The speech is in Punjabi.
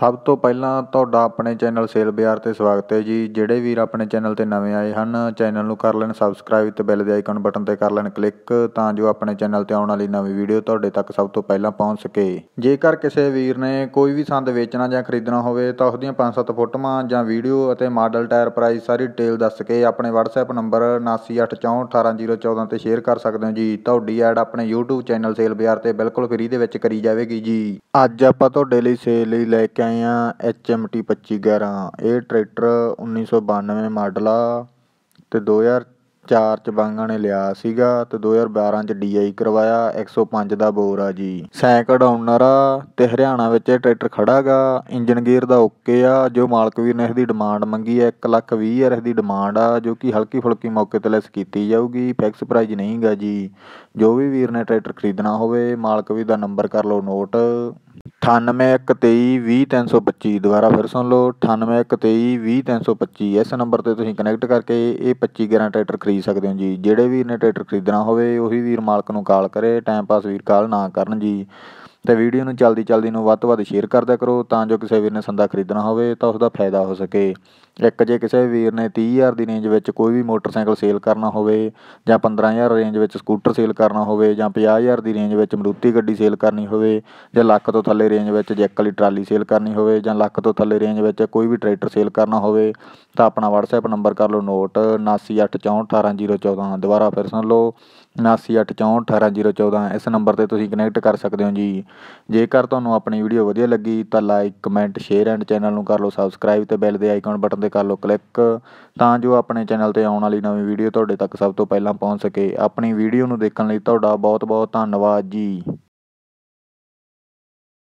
ਸਭ ਤੋਂ ਪਹਿਲਾਂ ਤੁਹਾਡਾ ਆਪਣੇ ਚੈਨਲ ਸੇਲ ਬਿਆਰ 'ਤੇ ਸਵਾਗਤ ਹੈ ਜੀ ਜਿਹੜੇ ਵੀਰ ਆਪਣੇ ਚੈਨਲ 'ਤੇ ਨਵੇਂ ਆਏ ਹਨ ਚੈਨਲ ਨੂੰ ਕਰ ਲੈਣ ਸਬਸਕ੍ਰਾਈਬ ਤੇ ਬੈਲ ਦੇ ਆਈਕਨ ਬਟਨ 'ਤੇ ਕਰ ਲੈਣ ਕਲਿੱਕ ਤਾਂ ਜੋ ਆਪਣੇ ਚੈਨਲ 'ਤੇ ਆਉਣ ਵਾਲੀ ਨਵੀਂ ਵੀਡੀਓ ਤੁਹਾਡੇ ਤੱਕ ਸਭ ਤੋਂ ਪਹਿਲਾਂ ਪਹੁੰਚ ਸਕੇ ਜੇਕਰ ਕਿਸੇ ਵੀਰ ਨੇ ਕੋਈ ਵੀ ਸੰਦ ਵੇਚਣਾ ਜਾਂ ਖਰੀਦਣਾ ਹੋਵੇ ਤਾਂ ਉਹਦੀਆਂ 5-7 ਫੋਟੋਆਂ ਜਾਂ ਵੀਡੀਓ ਅਤੇ ਮਾਡਲ ਟਾਇਰ ਪ੍ਰਾਈਸ ਸਾਰੀ ਡਿਟੇਲ ਦੱਸ ਕੇ ਆਪਣੇ WhatsApp ਨੰਬਰ 9884418014 ਤੇ ਸ਼ੇਅਰ ਕਰ ਸਕਦੇ ਹੋ ਜੀ ਤੁਹਾਡੀ ਐਡ ਆਪਣੇ YouTube ਚੈਨਲ ਸੇਲ ਬਿਆਰ ਤੇ ਬਿਲਕੁਲ ਫ੍ਰੀ ਦੇ ਵਿੱਚ ਕਰੀ ਜਾਵੇਗੀ ਜੀ ਅੱਜ ਆਪਾਂ ਤੁਹਾਡੇ ਲਈ ਸੇਲ ਲਈ ਲੈ ਕੇ ਰਹੇ ਹਾਂ ਐਚ ਐਮ ਟੀ ਪੱਚੀ ਗਿਆਰਾਂ ਇਹ ਟਰੈਕਟਰ ਉੱਨੀ ਸੌ ਬਾਨਵੇਂ ਮਾਡਲ ਆ ਅਤੇ ਦੋ ਹਜ਼ਾਰ ਚਾਰ 'ਚ ਬਾਂਗਾ ਨੇ ਲਿਆ ਸੀਗਾ ਅਤੇ ਦੋ ਹਜ਼ਾਰ ਬਾਰਾਂ 'ਚ ਡੀ ਆਈ ਕਰਵਾਇਆ ਇੱਕ ਸੌ ਪੰਜ ਦਾ ਬੋਰ ਆ ਜੀ ਸੈਂਕਡ ਓਨਰ ਆ ਅਤੇ ਹਰਿਆਣਾ ਵਿੱਚ ਇਹ ਟਰੈਕਟਰ ਖੜ੍ਹਾ ਗਾ ਇੰਜਨ ਗੇਅਰ ਦਾ ਓਕੇ ਆ ਜੋ ਮਾਲਕ ਵੀਰ ਨੇ ਇਸ ਦੀ ਡਿਮਾਂਡ ਮੰਗੀ ਹੈ ਇੱਕ ਲੱਖ ਵੀਹ ਹਜ਼ਾਰ ਇਸ ਦੀ ਡਿਮਾਂਡ ਆ ਜੋ ਕਿ ਹਲਕੀ ਫੁਲਕੀ ਮੌਕੇ 'ਤੇ ਲੈਸ ਕੀਤੀ ਜਾਊਗੀ ਫਿਕਸ ਪ੍ਰਾਈਜ਼ ਨਹੀਂ ਗਾ ਜੀ ਜੋ ਵੀ ਵੀਰ ਨੇ ਟਰੈਕਟਰ ਖਰੀਦਣਾ ਹੋਵੇ ਮਾਲਕ ਵੀਰ ਦਾ ਨੰਬਰ ਕਰ ਲਓ ਨੋਟ ਅਠਾਨਵੇਂ ਦੁਆਰਾ ਦੁਬਾਰਾ ਫਿਰ ਸੁਣ ਲਓ ਅਠਾਨਵੇਂ ਇਸ ਨੰਬਰ 'ਤੇ ਤੁਸੀਂ ਕਨੈਕਟ ਕਰਕੇ ਇਹ 25 ਗਰਾਂ ਟਰੈਕਟਰ ਖਰੀਦ ਸਕਦੇ ਹੋ ਜੀ ਜਿਹੜੇ ਵੀਰ ਨੇ ਟਰੈਕਟਰ ਖਰੀਦਣਾ ਹੋਵੇ ਉਹੀ ਵੀਰ ਮਾਲਕ ਨੂੰ ਕਾਲ ਕਰੇ ਟਾਈਮ ਪਾਸ ਵੀਰ ਕਾਲ ਨਾ ਕਰਨ ਜੀ ਤੇ ਵੀਡੀਓ ਨੂੰ ਜਲਦੀ ਜਲਦੀ ਨੂੰ ਵੱਧ ਤੋਂ ਵੱਧ ਸ਼ੇਅਰ ਕਰਦਿਆ ਕਰੋ ਤਾਂ ਜੋ ਕਿਸੇ ਵੀਰ ਨੇ ਸੰਦਾ ਖਰੀਦਣਾ ਹੋਵੇ ਤਾਂ ਉਸ ਦਾ ਫਾਇਦਾ ਹੋ ਸਕੇ ਇੱਕ ਜੇ ਕਿਸੇ ਵੀਰ ਨੇ 30000 ਦੀ ਰੇਂਜ ਵਿੱਚ ਕੋਈ ਵੀ ਮੋਟਰਸਾਈਕਲ ਸੇਲ ਕਰਨਾ ਹੋਵੇ ਜਾਂ 15000 ਰੇਂਜ ਵਿੱਚ ਸਕੂਟਰ ਸੇਲ ਕਰਨਾ ਹੋਵੇ ਜਾਂ 50000 ਦੀ ਰੇਂਜ ਵਿੱਚ ਮਰੂਤੀ ਗੱਡੀ ਸੇਲ ਕਰਨੀ ਹੋਵੇ ਜਾਂ ਲੱਖ ਤੋਂ ਥੱਲੇ ਰੇਂਜ ਵਿੱਚ ਜੈਕ ਵਾਲੀ ਟਰਾਲੀ ਸੇਲ ਕਰਨੀ ਹੋਵੇ ਜਾਂ ਲੱਖ ਤੋਂ ਥੱਲੇ ਰੇਂਜ ਵਿੱਚ ਕੋਈ ਵੀ ਟਰੈਕਟਰ ਸੇਲ ਕਰਨਾ ਹੋਵੇ ਤਾਂ ਆਪਣਾ WhatsApp ਨੰਬਰ ਕਰ ਲਓ ਨੋਟ 9864418014 ਦੁਬਾਰਾ ਫਿਰ ਸੁਣ ਲਓ 9864418014 ਇਸ ਨੰਬਰ ਤੇ ਤੁਸੀਂ ਕਨੈਕਟ ਕਰ ਸਕਦੇ ਹੋ ਜੀ ਜੇਕਰ ਤੁਹਾਨੂੰ ਆਪਣੀ ਵੀਡੀਓ ਵਧੀਆ ਲੱਗੀ ਤਾਂ like comment share and channel ਨੂੰ ਕਰ ਲਓ ਸਬਸਕ੍ਰਾਈਬ ਤੇ ਬੈਲ ਦੇ ਆਈਕਨ ਬਟਨ ਤੇ ਕਰ ਲਓ ਕਲਿੱਕ ਤਾਂ ਜੋ ਆਪਣੇ ਚੈਨਲ ਤੇ ਆਉਣ ਵਾਲੀ ਨਵੀਂ ਵੀਡੀਓ ਤੁਹਾਡੇ ਤੱਕ ਸਭ ਤੋਂ ਪਹਿਲਾਂ ਪਹੁੰਚ ਸਕੇ ਆਪਣੀ ਵੀਡੀਓ ਨੂੰ ਦੇਖਣ ਲਈ ਤੁਹਾਡਾ ਬਹੁਤ ਬਹੁਤ ਧੰਨਵਾਦ ਜੀ